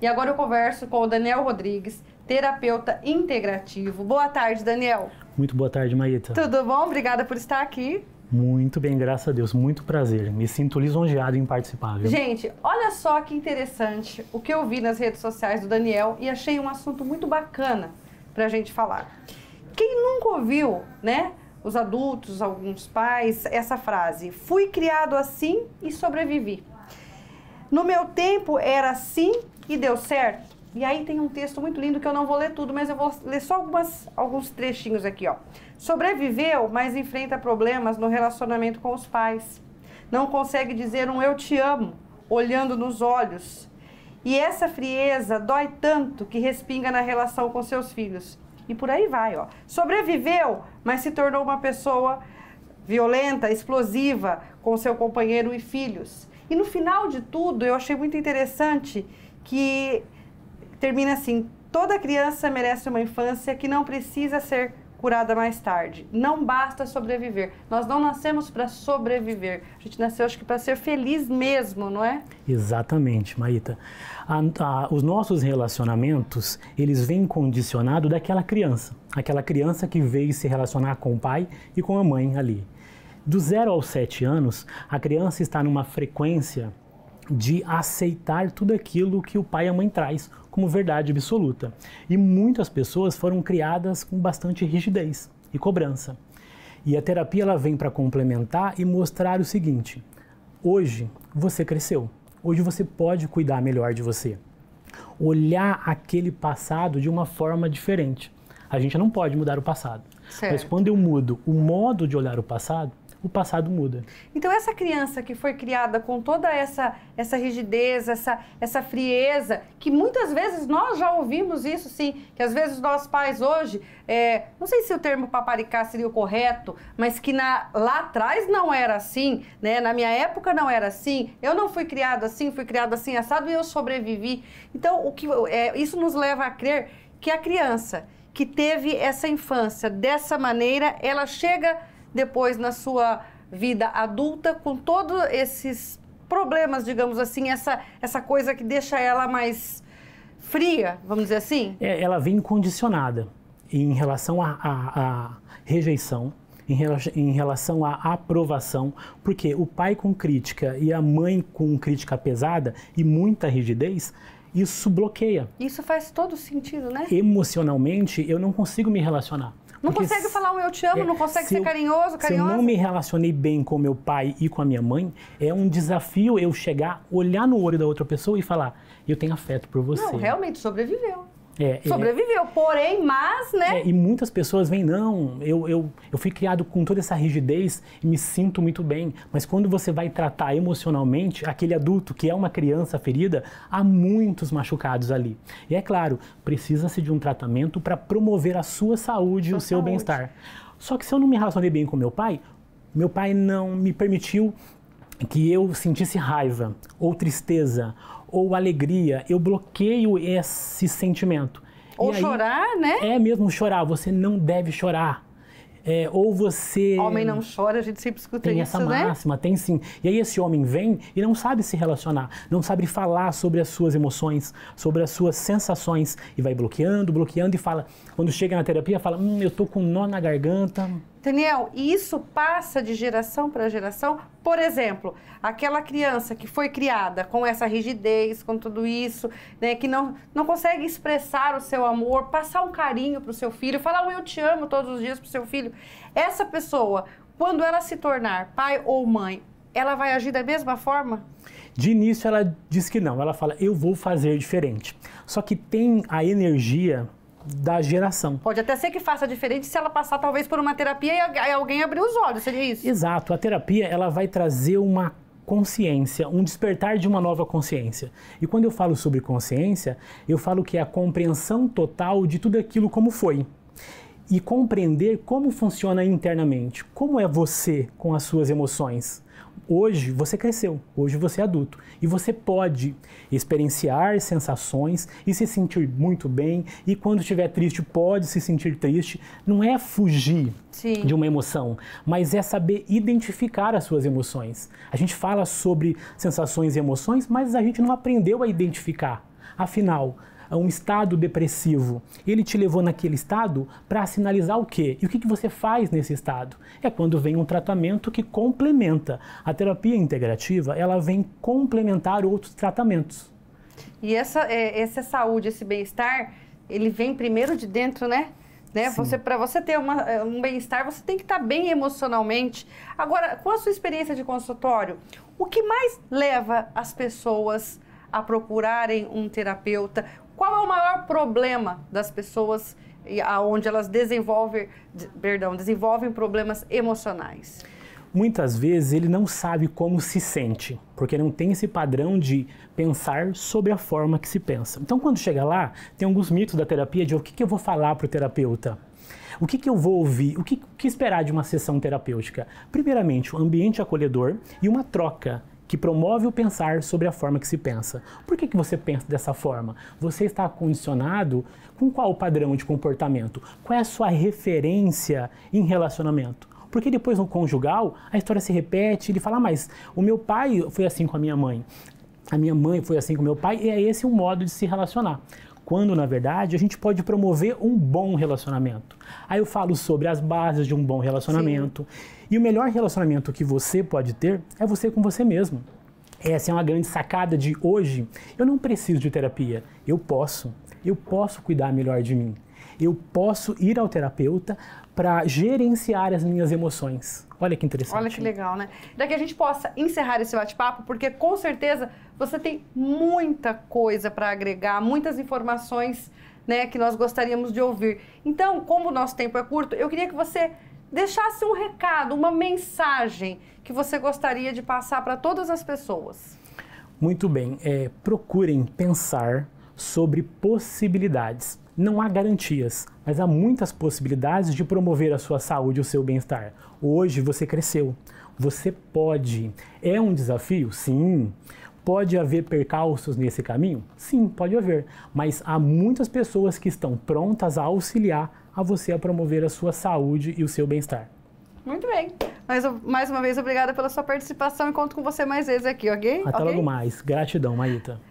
E agora eu converso com o Daniel Rodrigues, terapeuta integrativo. Boa tarde, Daniel. Muito boa tarde, Maíta. Tudo bom? Obrigada por estar aqui. Muito bem, graças a Deus, muito prazer. Me sinto lisonjeado em participar. Viu? Gente, olha só que interessante o que eu vi nas redes sociais do Daniel e achei um assunto muito bacana para a gente falar. Quem nunca ouviu, né, os adultos, alguns pais, essa frase: fui criado assim e sobrevivi. No meu tempo era assim e deu certo. E aí tem um texto muito lindo que eu não vou ler tudo, mas eu vou ler só algumas, alguns trechinhos aqui, ó. Sobreviveu, mas enfrenta problemas no relacionamento com os pais. Não consegue dizer um eu te amo, olhando nos olhos. E essa frieza dói tanto que respinga na relação com seus filhos. E por aí vai, ó. Sobreviveu, mas se tornou uma pessoa violenta, explosiva com seu companheiro e filhos. E no final de tudo, eu achei muito interessante que termina assim: toda criança merece uma infância que não precisa ser curada mais tarde. Não basta sobreviver. Nós não nascemos para sobreviver. A gente nasceu, acho que, para ser feliz mesmo, não é? Exatamente, Maíta. A, a, os nossos relacionamentos, eles vêm condicionados daquela criança. Aquela criança que veio se relacionar com o pai e com a mãe ali. Do zero aos sete anos, a criança está numa frequência de aceitar tudo aquilo que o pai e a mãe traz como verdade absoluta. E muitas pessoas foram criadas com bastante rigidez e cobrança. E a terapia ela vem para complementar e mostrar o seguinte: hoje você cresceu, hoje você pode cuidar melhor de você. Olhar aquele passado de uma forma diferente. A gente não pode mudar o passado, Certo. Mas quando eu mudo o modo de olhar o passado, o passado muda. Então essa criança que foi criada com toda essa essa rigidez, essa essa frieza, que muitas vezes nós já ouvimos isso, sim, que às vezes nós pais hoje, é, não sei se o termo paparicar seria o correto, mas que na, lá atrás não era assim, né? Na minha época não era assim. Eu não fui criado assim, fui criado assim assado e eu sobrevivi. Então o que é, isso nos leva a crer que a criança que teve essa infância dessa maneira, ela chega depois na sua vida adulta com todos esses problemas, digamos assim, essa, essa coisa que deixa ela mais fria, vamos dizer assim? É, ela vem condicionada em relação à rejeição, em, rela, em relação à aprovação, porque o pai com crítica e a mãe com crítica pesada e muita rigidez, isso bloqueia. Isso faz todo sentido, né? Emocionalmente, eu não consigo me relacionar. Não Porque consegue falar um eu te amo, é, não consegue ser eu, carinhoso, carinhosa. Se eu não me relacionei bem com meu pai e com a minha mãe, é um desafio eu chegar, olhar no olho da outra pessoa e falar, eu tenho afeto por você. Não, realmente, sobreviveu. É, é, Sobreviveu, é, porém, mas, né? É, e muitas pessoas vêm, não, eu, eu, eu fui criado com toda essa rigidez e me sinto muito bem. Mas quando você vai tratar emocionalmente aquele adulto que é uma criança ferida, há muitos machucados ali. E é claro, precisa-se de um tratamento para promover a sua saúde e o seu bem-estar. Só que se eu não me relacionei bem com meu pai, meu pai não me permitiu que eu sentisse raiva ou tristeza ou alegria, eu bloqueio esse sentimento. Ou aí, chorar, né? É mesmo chorar, você não deve chorar. É, ou você. Homem não chora, a gente sempre escuta tem isso. Tem essa né? máxima, né? tem sim. E aí esse homem vem e não sabe se relacionar, não sabe falar sobre as suas emoções, sobre as suas sensações. E vai bloqueando, bloqueando e fala. Quando chega na terapia, fala: Hum, eu tô com nó na garganta. Daniel, e isso passa de geração para geração. Por exemplo, aquela criança que foi criada com essa rigidez, com tudo isso, né, que não, não consegue expressar o seu amor, passar um carinho para o seu filho, falar um eu te amo todos os dias para o seu filho. Essa pessoa, quando ela se tornar pai ou mãe, ela vai agir da mesma forma? De início ela diz que não, ela fala eu vou fazer diferente. Só que tem a energia da geração. Pode até ser que faça diferente se ela passar talvez por uma terapia e alguém abrir os olhos, seria isso? Exato. A terapia ela vai trazer uma consciência, um despertar de uma nova consciência. E quando eu falo sobre consciência, eu falo que é a compreensão total de tudo aquilo como foi. E compreender como funciona internamente, como é você com as suas emoções Hoje você cresceu, hoje você é adulto e você pode experienciar sensações e se sentir muito bem. E quando estiver triste, pode se sentir triste. Não é fugir Sim. de uma emoção, mas é saber identificar as suas emoções. A gente fala sobre sensações e emoções, mas a gente não aprendeu a identificar. Afinal, a um estado depressivo. Ele te levou naquele estado para sinalizar o quê? E o que, que você faz nesse estado? É quando vem um tratamento que complementa. A terapia integrativa, ela vem complementar outros tratamentos. E essa, é, essa saúde, esse bem-estar, ele vem primeiro de dentro, né? Né? Você, para você ter uma, é, um bem-estar, você tem que estar tá bem emocionalmente. Agora, com a sua experiência de consultório, o que mais leva as pessoas a procurarem um terapeuta? maior problema das pessoas e aonde elas desenvolvem, perdão, desenvolvem problemas emocionais? Muitas vezes ele não sabe como se sente, porque não tem esse padrão de pensar sobre a forma que se pensa. Então, quando chega lá, tem alguns mitos da terapia de o que, que eu vou falar para o terapeuta. O que, que, eu vou ouvir? O que, que esperar de uma sessão terapêutica? Primeiramente, um ambiente acolhedor e uma troca que promove o pensar sobre a forma que se pensa. Por que, que você pensa dessa forma? Você está condicionado com qual padrão de comportamento? Qual é a sua referência em relacionamento? Porque depois no conjugal, a história se repete, ele fala, ah, mas o meu pai foi assim com a minha mãe. A minha mãe foi assim com o meu pai, e é esse o modo de se relacionar quando na verdade a gente pode promover um bom relacionamento. Aí eu falo sobre as bases de um bom relacionamento. Sim. E o melhor relacionamento que você pode ter é você com você mesmo. Essa é uma grande sacada de hoje. Eu não preciso de terapia, eu posso eu posso cuidar melhor de mim. Eu posso ir ao terapeuta para gerenciar as minhas emoções. Olha que interessante. Olha que legal, né? Daqui a gente possa encerrar esse bate-papo, porque com certeza você tem muita coisa para agregar, muitas informações né, que nós gostaríamos de ouvir. Então, como o nosso tempo é curto, eu queria que você deixasse um recado, uma mensagem que você gostaria de passar para todas as pessoas. Muito bem, é, procurem pensar sobre possibilidades. Não há garantias, mas há muitas possibilidades de promover a sua saúde e o seu bem-estar. Hoje você cresceu. Você pode. É um desafio? Sim. Pode haver percalços nesse caminho? Sim, pode haver. Mas há muitas pessoas que estão prontas a auxiliar a você a promover a sua saúde e o seu bem-estar. Muito bem. Mais, mais uma vez, obrigada pela sua participação. Encontro com você mais vezes aqui, ok? Até okay? logo mais. Gratidão, Maíta.